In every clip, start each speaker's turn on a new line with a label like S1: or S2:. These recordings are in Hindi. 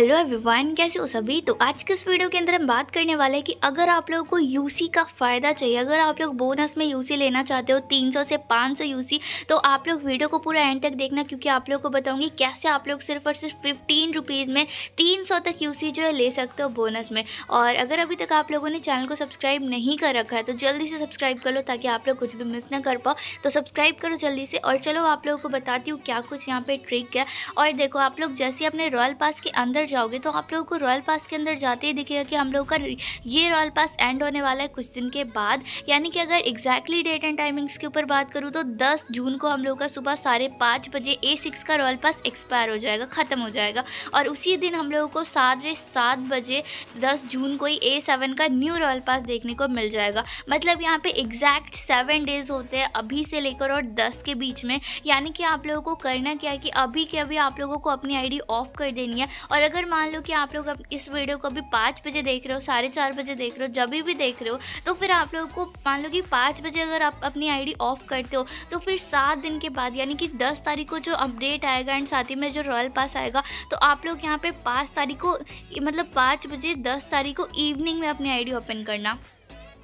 S1: हेलो एवरीवन कैसे हो सभी तो आज के इस वीडियो के अंदर हम बात करने वाले हैं कि अगर आप लोगों को यूसी का फ़ायदा चाहिए अगर आप लोग बोनस में यूसी लेना चाहते हो 300 से 500 यूसी तो आप लोग वीडियो को पूरा एंड तक देखना क्योंकि आप लोग को बताऊंगी कैसे आप लोग सिर्फ और सिर्फ फिफ्टीन रुपीज़ में तीन तक यू जो है ले सकते हो बोनस में और अगर अभी तक आप लोगों ने चैनल को सब्सक्राइब नहीं कर रखा है तो जल्दी से सब्सक्राइब कर लो ताकि आप लोग कुछ भी मिस ना कर पाओ तो सब्सक्राइब करो जल्दी से और चलो आप लोगों को बताती हूँ क्या कुछ यहाँ पर ट्रिक है और देखो आप लोग जैसे अपने रॉयल पास के अंदर जाओगे तो आप लोगों को रॉयल पास के अंदर जाते ही दिखेगा कि हम लोगों का ये रॉयल पास एंड होने वाला है कुछ दिन के बाद यानी कि अगर एग्जैक्टली डेट एंड टाइमिंग्स के ऊपर बात करूँ तो दस जून को हम लोग का सुबह साढ़े पाँच बजे ए सिक्स का रॉयल पास एक्सपायर हो जाएगा ख़त्म हो जाएगा और उसी दिन हम लोगों को साढ़े सात बजे दस जून को ही ए सेवन का न्यू रॉयल पास देखने को मिल जाएगा मतलब यहाँ पे एग्जैक्ट सेवन डेज होते हैं अभी से लेकर और दस के बीच में यानी कि आप लोगों को करना क्या है कि अभी के अभी आप लोगों को अपनी आईडी ऑफ कर देनी है और अगर मान लो कि आप लोग अब इस वीडियो को अभी पाँच बजे देख रहे हो साढ़े चार बजे देख रहे हो जब भी देख रहे हो तो फिर आप लोगों को मान लो कि पाँच बजे अगर आप अपनी आईडी ऑफ करते हो तो फिर सात दिन के बाद यानी कि दस तारीख को जो अपडेट आएगा एंड साथ ही में जो रॉयल पास आएगा तो आप लोग यहाँ पे पाँच तारीख को मतलब पाँच बजे दस तारीख को इवनिंग में अपनी आई ओपन करना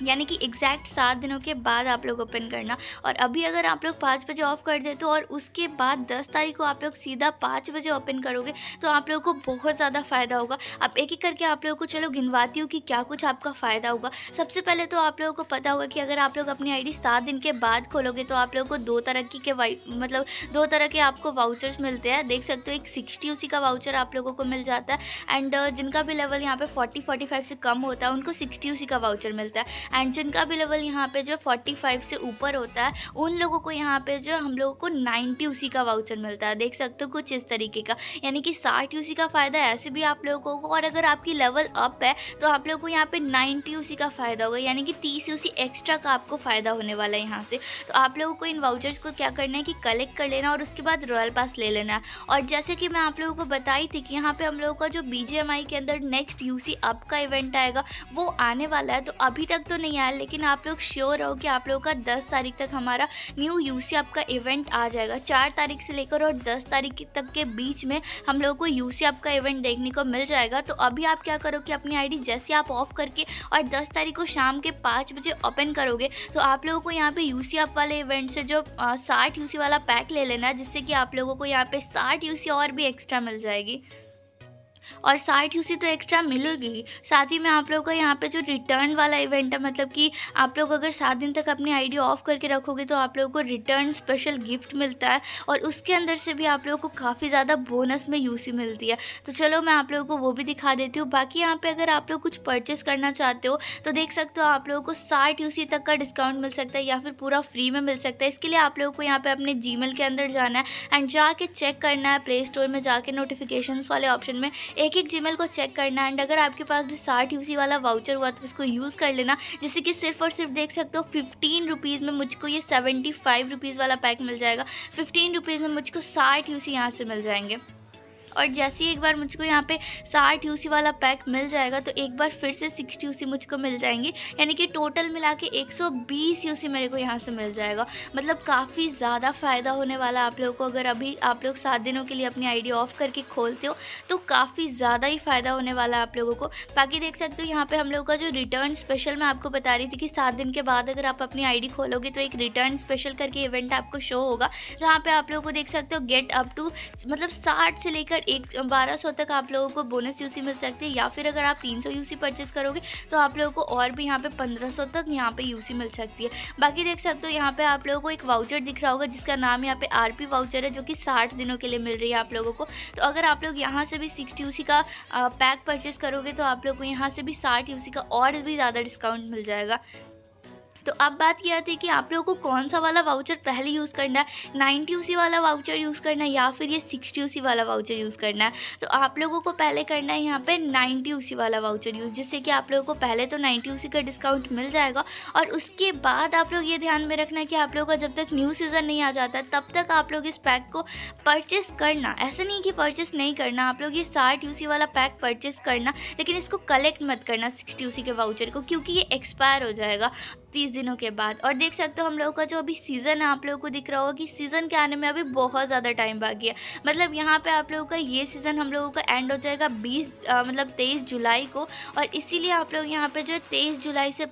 S1: यानी कि एग्जैक्ट सात दिनों के बाद आप लोग ओपन करना और अभी अगर आप लोग पाँच बजे ऑफ कर देते हो और उसके बाद दस तारीख को आप लोग सीधा पाँच बजे ओपन करोगे तो आप लोगों को बहुत ज़्यादा फ़ायदा होगा अब एक एक करके आप लोगों को चलो गिनवाती हूँ कि क्या कुछ आपका फ़ायदा होगा सबसे पहले तो आप लोगों को पता होगा कि अगर आप लोग अपनी आई सात दिन के बाद खोलोगे तो आप लोगों को दो तरह की के मतलब दो तरह के आपको वाउचर्स मिलते हैं देख सकते हो एक सिक्सटी उसी का वाउचर आप लोगों को मिल जाता है एंड जिनका भी लेवल यहाँ पर फोर्टी फोर्टी फाइव से कम होता है उनको सिक्सटी उसी का वाउचर मिलता है एंड जिनका भी लेवल यहाँ पे जो 45 से ऊपर होता है उन लोगों को यहाँ पे जो हम लोगों को 90 उसी का वाउचर मिलता है देख सकते हो कुछ इस तरीके का यानी कि 60 यूसी का फ़ायदा ऐसे भी आप लोगों को और अगर आपकी लेवल अप है तो आप लोगों को यहाँ पर नाइन्टी यूसी का फ़ायदा होगा यानी कि तीस यूसी एक्स्ट्रा का आपको फ़ायदा होने वाला है यहाँ से तो आप लोगों को इन वाउचर्स को क्या करना है कि कलेक्ट कर लेना और उसके बाद रॉयल पास ले लेना और जैसे कि मैं आप लोगों को बताई थी कि यहाँ पे हम लोगों का जो बी के अंदर नेक्स्ट यू अप का इवेंट आएगा वो आने वाला है तो अभी तक तो तो नहीं आया लेकिन आप लोग श्योर हो कि आप लोगों का दस तारीख तक हमारा न्यू यू का इवेंट आ जाएगा चार तारीख से लेकर और दस तारीख तक के बीच में हम लोगों को यू का इवेंट देखने को मिल जाएगा तो अभी आप क्या करो कि अपनी आईडी जैसे आप ऑफ करके और दस तारीख को शाम के पाँच बजे ओपन करोगे तो आप लोगों को यहाँ पे यू वाले इवेंट से जो साठ यू वाला पैक ले लेना है जिससे कि आप लोगों को यहाँ पे साठ यू और भी एक्स्ट्रा मिल जाएगी और साठ यूसी तो एक्स्ट्रा मिलेगी साथ ही तो में आप लोगों का यहाँ पे जो रिटर्न वाला इवेंट है मतलब कि आप लोग अगर सात दिन तक अपनी आईडी ऑफ करके रखोगे तो आप लोगों को रिटर्न स्पेशल गिफ्ट मिलता है और उसके अंदर से भी आप लोगों को काफ़ी ज़्यादा बोनस में यूसी मिलती है तो चलो मैं आप लोगों को वो भी दिखा देती हूँ बाकी यहाँ पर अगर आप लोग कुछ परचेस करना चाहते हो तो देख सकते हो आप लोगों को साठ यू तक का डिस्काउंट मिल सकता है या फिर पूरा फ्री में मिल सकता है इसके लिए आप लोगों को यहाँ पे अपने जी के अंदर जाना है एंड जाके चेक करना है प्ले स्टोर में जाके नोटिफिकेशंस वाले ऑप्शन में एक एक जी को चेक करना एंड अगर आपके पास भी साठ यू वाला वाउचर हुआ तो इसको यूज़ कर लेना जैसे कि सिर्फ और सिर्फ देख सकते हो फिफ्टीन रुपीज़ में मुझको ये सेवेंटी फाइव रुपीज़ वाला पैक मिल जाएगा फिफ्टीन रुपीज़ में मुझको साठ यू यहाँ से मिल जाएंगे और जैसे ही एक बार मुझको यहाँ पे साठ यूसी वाला पैक मिल जाएगा तो एक बार फिर से सिक्सटी यूसी मुझको मिल जाएंगी यानी कि टोटल मिला के एक सौ यूसी मेरे को यहाँ से मिल जाएगा मतलब काफ़ी ज़्यादा फ़ायदा होने वाला आप लोगों को अगर अभी आप लोग सात दिनों के लिए अपनी आई ऑफ करके खोलते हो तो काफ़ी ज़्यादा ही फ़ायदा होने वाला आप लोगों को बाकी देख सकते हो यहाँ पर हम लोग का जो रिटर्न स्पेशल मैं आपको बता रही थी कि सात दिन के बाद अगर आप अपनी आई खोलोगे तो एक रिटर्न स्पेशल करके इवेंट आपको शो होगा जहाँ पे आप लोग को देख सकते हो गेट अप टू मतलब साठ से लेकर एक बारह सौ तक आप लोगों को बोनस यूसी मिल सकती है या फिर अगर आप तीन सौ यूसी परचेस करोगे तो आप लोगों को और भी यहाँ पे पंद्रह सौ तक यहाँ पे यूसी मिल सकती है बाकी देख सकते हो यहाँ पे आप लोगों को एक वाउचर दिख रहा होगा जिसका नाम यहाँ पे आर पी वाउचर है जो कि साठ दिनों के लिए मिल रही है आप लोगों को तो अगर आप लोग यहाँ से भी सिक्सटी यूसी का पैक परचेस करोगे तो आप लोग को यहाँ से भी साठ यूसी का और भी ज़्यादा डिस्काउंट मिल जाएगा तो अब बात किया थी कि आप लोगों को कौन सा वाला वाउचर पहले यूज़ करना है नाइन्टी यूसी वाला वाउचर यूज़ करना है या फिर ये सिक्सटी यूसी वाला वाउचर यूज़ करना है तो आप लोगों को पहले करना है यहाँ पे नाइन्टी यूसी वाला वाउचर यूज़ जिससे कि आप लोगों को पहले तो नाइन्टी यूसी का डिस्काउंट मिल जाएगा और उसके बाद आप लोग ये ध्यान में रखना कि आप लोगों का जब तक न्यू सीज़न नहीं आ जाता तब तक आप लोग इस पैक को परचेस करना ऐसा नहीं कि परचेस नहीं करना आप लोग ये साठ यूसी वाला पैक परचेस करना लेकिन इसको कलेक्ट मत करना सिक्सटी यूसी के वाउचर को क्योंकि ये एक्सपायर हो जाएगा तीस दिनों के बाद और देख सकते हो हम लोगों का जो अभी सीज़न है आप लोगों को दिख रहा होगा कि सीज़न के आने में अभी बहुत ज़्यादा टाइम बाकी है मतलब यहाँ पे आप लोगों का ये सीज़न हम लोगों का एंड हो जाएगा बीस मतलब तेईस जुलाई को और इसीलिए आप लोग यहाँ पर जो है तेईस जुलाई से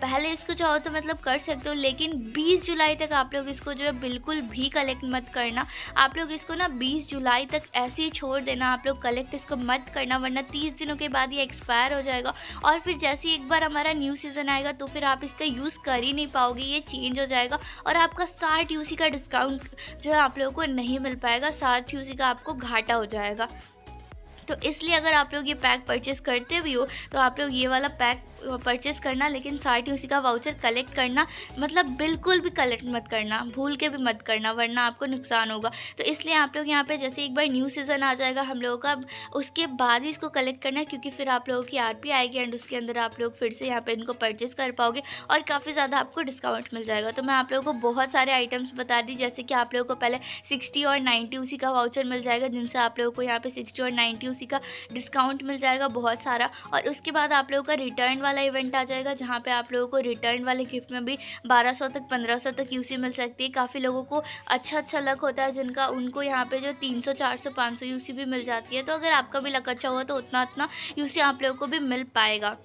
S1: पहले इसको चाहो तो मतलब कर सकते हो लेकिन 20 जुलाई तक आप लोग इसको जो है बिल्कुल भी कलेक्ट मत करना आप लोग इसको ना 20 जुलाई तक ऐसे ही छोड़ देना आप लोग कलेक्ट इसको मत करना वरना 30 दिनों के बाद ये एक्सपायर हो जाएगा और फिर जैसे ही एक बार हमारा न्यू सीज़न आएगा तो फिर आप इसका यूज़ कर ही नहीं पाओगे ये चेंज हो जाएगा और आपका साठ यू का डिस्काउंट जो है आप लोगों को नहीं मिल पाएगा साठ यू का आपको घाटा हो जाएगा तो इसलिए अगर आप लोग ये पैक परचेस करते भी हो तो आप लोग ये वाला पैक परचेस करना लेकिन साथ ही उसी का वाउचर कलेक्ट करना मतलब बिल्कुल भी कलेक्ट मत करना भूल के भी मत करना वरना आपको नुकसान होगा तो इसलिए आप लोग यहाँ पे जैसे एक बार न्यू सीज़न आ जाएगा हम लोगों का उसके बाद ही इसको कलेक्ट करना क्योंकि फिर आप लोगों की आर आएगी एंड उसके अंदर आप लोग फिर से यहाँ पर इनको परचेस कर पाओगे और काफ़ी ज़्यादा आपको डिस्काउंट मिल जाएगा तो मैं आप लोगों को बहुत सारे आइटम्स बता दी जैसे कि आप लोगों को पहले सिक्सटी और नाइन्टी उसी का वाउचर मिल जाएगा जिनसे आप लोगों को यहाँ पर सिक्सटी और नाइन्टी उसी का डिस्काउंट मिल जाएगा बहुत सारा और उसके बाद आप लोगों का रिटर्न वाला इवेंट आ जाएगा जहाँ पर आप लोगों को रिटर्न वाले गिफ्ट में भी बारह तक पंद्रह तक यूसी मिल सकती है काफ़ी लोगों को अच्छा अच्छा लक होता है जिनका उनको यहाँ पर जो तीन सौ चार सौ पाँच सौ भी मिल जाती है तो अगर आपका भी लक अच्छा हुआ तो उतना उतना यूसी आप लोगों को भी मिल पाएगा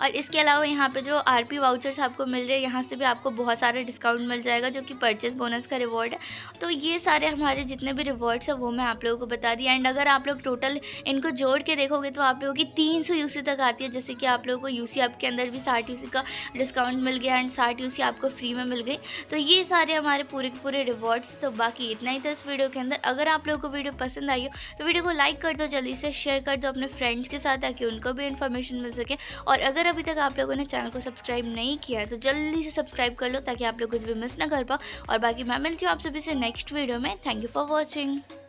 S1: और इसके अलावा यहाँ पे जो आर पी वाउचर्स आपको मिल रहे हैं यहाँ से भी आपको बहुत सारे डिस्काउंट मिल जाएगा जो कि परचेस बोनस का रिवॉर्ड है तो ये सारे हमारे जितने भी रिवॉर्ड्स हैं वो मैं आप लोगों को बता दी एंड अगर आप लोग टोटल इनको जोड़ के देखोगे तो आप लोगों की तीन सौ यू सी तक आती है जैसे कि आप लोगों को यू सी आपके अंदर भी साठ यू सी का डिस्काउंट मिल गया एंड साठ यू सी आपको फ्री में मिल गई तो ये सारे हमारे पूरे के पूरे रिवॉर्ड्स तो बाकी इतना ही था इस वीडियो के अंदर अगर आप लोगों को वीडियो पसंद आई हो तो वीडियो को लाइक कर दो जल्दी से शेयर कर दो अपने फ्रेंड्स के साथ ताकि उनको भी इन्फॉर्मेशन मिल सके और अगर अभी तक आप लोगों ने चैनल को सब्सक्राइब नहीं किया है तो जल्दी से सब्सक्राइब कर लो ताकि आप लोग कुछ भी मिस ना कर पाओ और बाकी मैं मिलती हूँ आप सभी से नेक्स्ट वीडियो में थैंक यू फॉर वॉचिंग